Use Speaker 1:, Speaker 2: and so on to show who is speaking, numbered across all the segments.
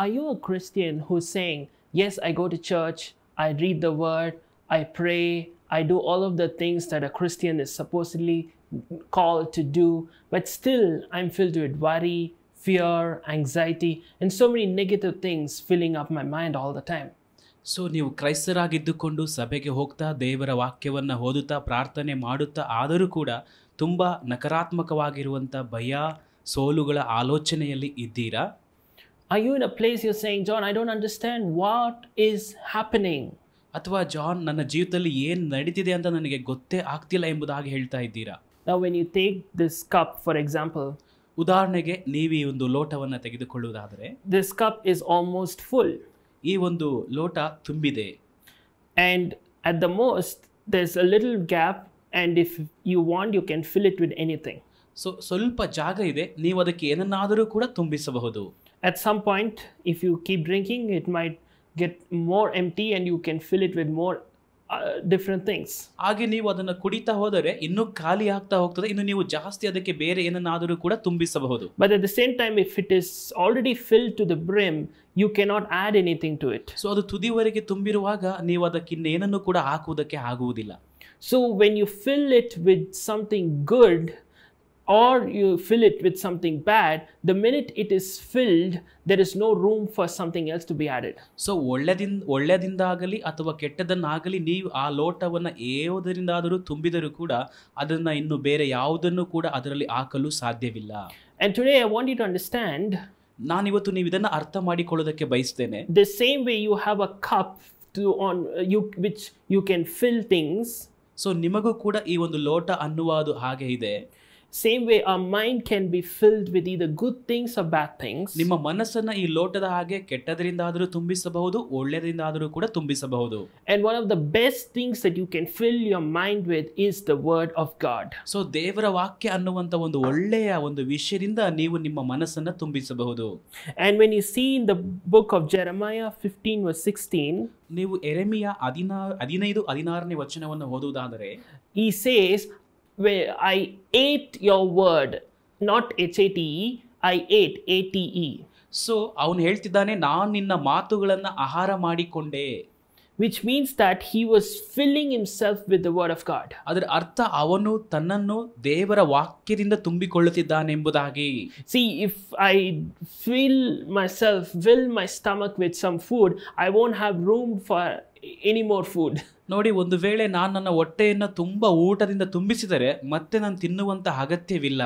Speaker 1: Are you a Christian who's saying, Yes, I go to church, I read the word, I pray, I do all of the things that a Christian is supposedly called to do, but still I'm filled with worry, fear, anxiety, and so many negative things filling up my mind all the time. So, so ನೀವು ಕ್ರೈಸ್ತರಾಗಿದ್ದುಕೊಂಡು ಸಭೆಗೆ ಹೋಗ್ತಾ ದೇವರ ವಾಕ್ಯವನ್ನು ಓದುತ್ತಾ ಪ್ರಾರ್ಥನೆ ಮಾಡುತ್ತಾ ಆದರೂ ಕೂಡ ತುಂಬ ನಕಾರಾತ್ಮಕವಾಗಿರುವಂಥ ಭಯ ಸೋಲುಗಳ ಆಲೋಚನೆಯಲ್ಲಿ ಇದ್ದೀರಾ I you in a place saying John I don't understand what is happening ಅಥವಾ ಜಾನ್ ನನ್ನ ಜೀವಿತದಲ್ಲಿ ಏನು ನಡೀತಿದೆ ಅಂತ ನನಗೆ ಗೊತ್ತೇ ಆಗ್ತಿಲ್ಲ ಎಂಬುದಾಗಿ ಹೇಳ್ತಾ ಇದ್ದೀರಾ ನಾವು when you take this cup for example ಉದಾಹರಣೆಗೆ ನೀವು ಈ ಒಂದು ಲೋಟವನ್ನು ತೆಗೆದುಕೊಳ್ಳುವುದಾದರೆ this cup is almost full ಈ ಒಂದು ಲೋಟ ತುಂಬಿದೆ and at the most there's a little gap and if you want you can fill it with anything so ಸ್ವಲ್ಪ ಜಾಗ ಇದೆ ನೀವು ಅದಕ್ಕೆ ಏನನ್ನಾದರೂ ಕೂಡ ತುಂಬಿಸಬಹುದು at some point if you keep drinking it might get more empty and you can fill it with more different uh, things ಹಾಗೆ ನೀವು ಅದನ್ನು ಕುಡಿತಾ ಹೋದರೆ ಇನ್ನೂ ಖಾಲಿ ಆಗ್ತಾ ಹೋಗ್ತದೆ ಇನ್ನು ನೀವು ಜಾಸ್ತಿ ಅದಕ್ಕೆ ಬೇರೆ ಏನನ್ನಾದರೂ ಕೂಡ ತುಂಬಿಸಬಹುದು but at the same time if it is already fill to the brim you cannot add anything to it so ಅದು ತುದಿವರೆಗೆ ತುಂಬಿರುವಾಗ ನೀವು ಅದಕ್ಕಿನ್ನ ಏನನ್ನು ಕೂಡ ಹಾಕುವುದಕ್ಕೆ ಆಗುವುದಿಲ್ಲ so when you fill it with something good or you fill it with something bad, the minute it is filled, there is no room for something else to be added. So ಒಳ್ಳೆದಿಂದ ಒಳ್ಳೆಯದಿಂದಾಗಲಿ ಅಥವಾ ಕೆಟ್ಟದನ್ನಾಗಲಿ ನೀವು ಆ ಲೋಟವನ್ನು ಯಾವುದರಿಂದಾದರೂ ತುಂಬಿದರೂ ಕೂಡ ಅದನ್ನು ಇನ್ನು ಬೇರೆ ಯಾವುದನ್ನು ಕೂಡ ಅದರಲ್ಲಿ ಹಾಕಲು ಸಾಧ್ಯವಿಲ್ಲ And today I want you to understand ನಾನಿವತ್ತು ನೀವು ಇದನ್ನು ಅರ್ಥ ಮಾಡಿಕೊಳ್ಳೋದಕ್ಕೆ ಬಯಸ್ತೇನೆ the same way you have a cup to on you which you can fill things so ನಿಮಗೂ ಕೂಡ ಈ ಒಂದು ಲೋಟ ಅದು ಹಾಗೆ ಇದೆ same way a mind can be filled with ಈ good things or bad things ನಿಮ್ಮ ಮನಸ್ಸನ್ನ ಈ ಲೋಟದ ಹಾಗೆ ಕೆಟ್ಟದರಿಂದ ಆದರೂ ತುಂಬಿಸಬಹುದು ಒಳ್ಳೆಯದರಿಂದ ಆದರೂ ಕೂಡ ತುಂಬಿಸಬಹುದು and one of the best things that you can fill your mind with is the word of God so ದೇವರ ವಾಕ್ಯ ಅನ್ನುವಂತ ಒಂದು ಒಳ್ಳೆಯ ಒಂದು ವಿಷಯದಿಂದ ನೀವು ನಿಮ್ಮ ಮನಸ್ಸನ್ನ ತುಂಬಿಸಬಹುದು and when you see in the book of Jeremiah fifteen sixteen ನೀವು ಎರೆಮಿಯ ಹದಿನಾರು ಹದಿನೈದು ಹದಿನಾರನೇ ವಚನವನ್ನು ಓದುವುದಾದರೆ ಈ says where I ate your word, not H A T E, I ate, A T E. So ಅವನು ಹೇಳ್ತಿದ್ದಾನೆ ನಾನು ನಿನ್ನ ಮಾತುಗಳನ್ನು ಆಹಾರ ಮಾಡಿಕೊಂಡೆ which means that he was filling self with the word of God ಅದರ ಅರ್ಥ ಅವನು ತನ್ನನ್ನು ದೇವರ ವಾಕ್ಯದಿಂದ ತುಂಬಿಕೊಳ್ಳುತ್ತಿದ್ದಾನೆ ಎಂಬುದಾಗಿ see if I feel myself will my stomach with some food I won't have room for any more food ನೋಡಿ ಒಂದು ವೇಳೆ ನಾನು ನನ್ನ ಹೊಟ್ಟೆಯನ್ನು ತುಂಬ ಊಟದಿಂದ ತುಂಬಿಸಿದರೆ ಮತ್ತೆ ನಾನು ತಿನ್ನುವಂತಹ ಅಗತ್ಯವಿಲ್ಲ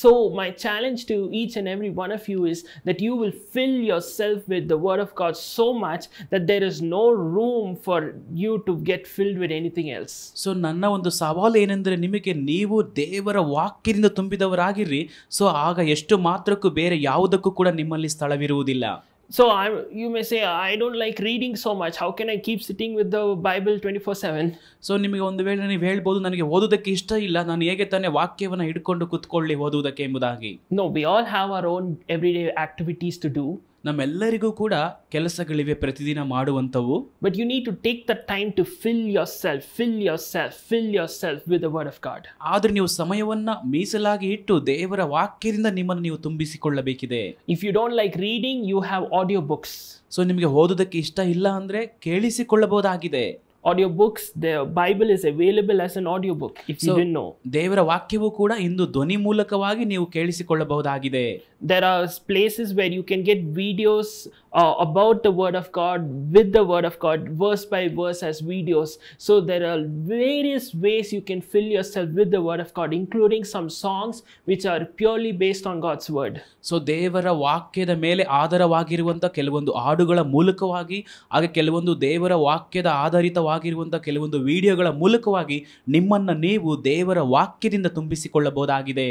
Speaker 1: So, my challenge to each and every one of you is that you will fill yourself with the Word of God so much that there is no room for you to get filled with anything else. So nanna ondu saval ಏನೆಂದರೆ ನಿಮಗೆ neevu devara ವಾಕ್ಯದಿಂದ ತುಂಬಿದವರಾಗಿರ್ರಿ so ಆಗ eshtu maatrakku bere yavudakku kuda nimmalli ಸ್ಥಳವಿರುವುದಿಲ್ಲ so I, you may say i don't like reading so much how can i keep sitting with the bible 24 7 so ನಿಮಗೆ ಒಂದು ವೇಳೆ ನೀವು ಹೇಳ್ಬೋದು ನನಗೆ ಓದೋದಕ್ಕೆ ಇಷ್ಟ ಇಲ್ಲ ನಾನು ಹೇಗೆ ತಾನೇ ವಾಕ್ಯವನ್ನು ಹಿಡ್ಕೊಂಡು ಕುತ್ಕೊಳ್ಳಿ ಓದುವುದಕ್ಕೆ ಎಂಬುದಾಗಿ no we all have our own everyday activities to do ನಮ್ಮೆಲ್ಲರಿಗೂ ಕೂಡ ಕೆಲಸಗಳಿವೆ ಪ್ರತಿದಿನ ಮಾಡುವಂಥವು but you need to take the time to fill yourself fill yourself fill yourself with word of God ಆದರೆ ನೀವು ಸಮಯವನ್ನು ಮೀಸಲಾಗಿ ಇಟ್ಟು ದೇವರ ವಾಕ್ಯದಿಂದ ನಿಮ್ಮನ್ನು ನೀವು ತುಂಬಿಸಿಕೊಳ್ಳಬೇಕಿದೆ if you don't like reading you have audio books so ನಿಮಗೆ ಓದೋದಕ್ಕೆ ಇಷ್ಟ ಇಲ್ಲ ಅಂದರೆ ಕೇಳಿಸಿಕೊಳ್ಳಬಹುದಾಗಿದೆ audio books the Bible is available as an audio book if you know ದೇವರ ವಾಕ್ಯವು ಕೂಡ ಇಂದು ಧ್ವನಿ ಮೂಲಕವಾಗಿ ನೀವು ಕೇಳಿಸಿಕೊಳ್ಳಬಹುದಾಗಿದೆ there are places where you can get videos uh, about the word of god with the word of god verse by verse as videos so there are various ways you can fill yourself with the word of god including some songs which are purely based on god's word so ದೇವರ ವಾಕ್ಯದ ಮೇಲೆ ಆಧಾರವಾಗಿರುವಂಥ ಕೆಲವೊಂದು ಹಾಡುಗಳ ಮೂಲಕವಾಗಿ ಹಾಗೆ ಕೆಲವೊಂದು ದೇವರ ವಾಕ್ಯದ ಆಧಾರಿತವಾಗಿರುವಂಥ ಕೆಲವೊಂದು ವಿಡಿಯೋಗಳ ಮೂಲಕವಾಗಿ ನಿಮ್ಮನ್ನು ನೀವು ದೇವರ ವಾಕ್ಯದಿಂದ ತುಂಬಿಸಿಕೊಳ್ಳಬಹುದಾಗಿದೆ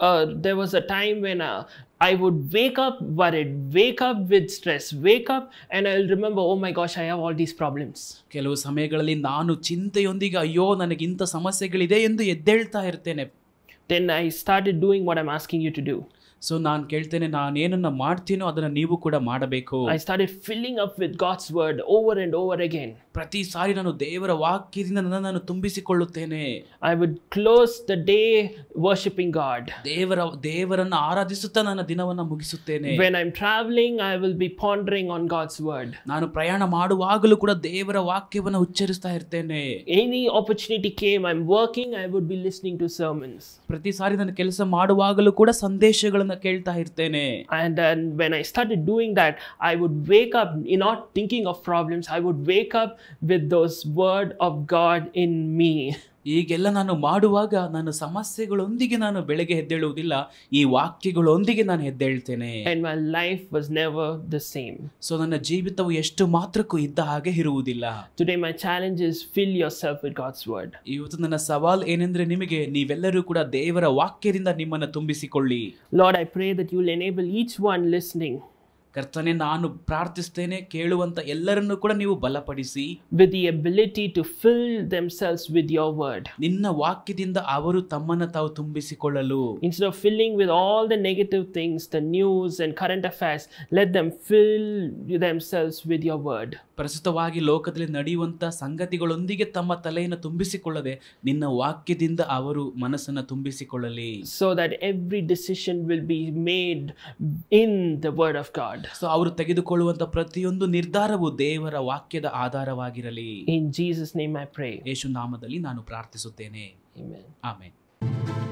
Speaker 1: Uh, there was a time when uh, I would wake up worried, wake up with stress, wake up and I'll remember, oh my gosh, I have all these problems. ಕೆಲವು ಸಮಯಗಳಲ್ಲಿ ನಾನು ಚಿಂತೆಯೊಂದಿಗೆ ಅಯ್ಯೋ ನನಗೆ ಇಂಥ ಸಮಸ್ಯೆಗಳಿದೆ ಎಂದು ಎದ್ದೇಳ್ತಾ ಇರ್ತೇನೆ Then I started doing what I'm asking you to do. So ನಾನು ಕೇಳ್ತೇನೆ ನಾನು ಏನನ್ನ ಮಾಡ್ತೀನೋ ಅದನ್ನ ನೀವು ಕೂಡ ಮಾಡಬೇಕು I start filling up with God's word over and over again ಪ್ರತಿ ಸಾರಿ ನಾನು ದೇವರ ವಾಕ್ಯದಿಂದ ನನ್ನನ್ನು ತುಂಬಿಸಿಕೊಳ್ಳುತ್ತೇನೆ I would close the day worshipping God ದೇವರ ದೇವರನ್ನು ಆರಾಧಿಸುತ್ತಾ ನನ್ನ ದಿನವನ್ನ ಮುಗಿಸುತ್ತೇನೆ when I am travelling I will be pondering on God's word ನಾನು ಪ್ರಯಾಣ ಮಾಡುವಾಗಲೂ ಕೂಡ ದೇವರ ವಾಕ್ಯವನ್ನು ಉಚ್ಚರಿಸ್ತಾ ಇರ್ತೇನೆ any opportunity came I am working I would be listening to sermons ಪ್ರತಿ ಸಾರಿ ನಾನು ಕೆಲಸ ಮಾಡುವಾಗಲೂ ಕೂಡ ಸಂದೇಶಗಳನ್ನು ಮಾತುಗಳನ್ನ ಕೇಳ್ತಾ ಇರ್ತೇನೆ and then when I start doing that I would wake up in not thinking of problems I would wake up with those word of God in me ಈಗೆಲ್ಲ ನಾನು ಮಾಡುವಾಗ ನಾನು ಸಮಸ್ಯೆಗಳೊಂದಿಗೆ ನಾನು ಬೆಳಗ್ಗೆ ಹೆದ್ದೇಳುವುದಿಲ್ಲ ಈ ವಾಕ್ಯಗಳೊಂದಿಗೆ ನಾನು ಹೆದ್ದೇಳ್ತೇನೆ and my life ಸೊ ನನ್ನ ಜೀವಿತವು ಎಷ್ಟು ಮಾತ್ರಕ್ಕೂ ಇದ್ದ ಹಾಗೆ ಇರುವುದಿಲ್ಲ my my challenge fill fill self with god's word ಇವತ್ತು ನನ್ನ ಸವಾಲ್ ಏನೆಂದ್ರೆ ನಿಮಗೆ ನೀವೆಲ್ಲರೂ ಕೂಡ ದೇವರ ವಾಕ್ಯದಿಂದ ನಿಮ್ಮನ್ನು ತುಂಬಿಸಿಕೊಳ್ಳಿ Lord I pray that you enable each one listening ಕರ್ತನೆ ನಾನು ಪ್ರಾರ್ಥಿಸ್ತೇನೆ ಕೇಳುವಂತ ಎಲ್ಲರನ್ನು ಕೂಡ ನೀವು ಬಲಪಡಿಸಿ with the ability to fill themselves with your word ನಿನ್ನ ವಾಕ್ಯದಿಂದ ಅವರು ತಮ್ಮನ್ನ ತಾವು ತುಂಬಿಸಿಕೊಳ್ಳಲು instead of filling with all the negative things the news and current affairs let them fill themselves with your word ಪ್ರಸ್ತುತವಾಗಿ ಲೋಕದಲ್ಲಿ ನಡೆಯುವಂತ ಸಂಗತಿಗಳೊಂದಿಗೆ ತಮ್ಮ ತಲೆಯನ್ನು ತುಂಬಿಸಿಕೊಳ್ಳದೆ ನಿನ್ನ ವಾಕ್ಯದಿಂದ ಅವರು ಮನಸ್ಸನ್ನು ತುಂಬಿಸಿಕೊಳ್ಳಲಿ so that every decision will be made in the word of God so ಅವರು ತೆಗೆದುಕೊಳ್ಳುವಂತ ಪ್ರತಿಯೊಂದು ನಿರ್ಧಾರವು ದೇವರ ವಾಕ್ಯದ ಆಧಾರವಾಗಿರಲಿ in Jesus name I pray ಯೇಸು ನಾಮದಲ್ಲಿ ನಾನು ಪ್ರಾರ್ಥಿಸುತ್ತೇನೆ ಆಮೇಲೆ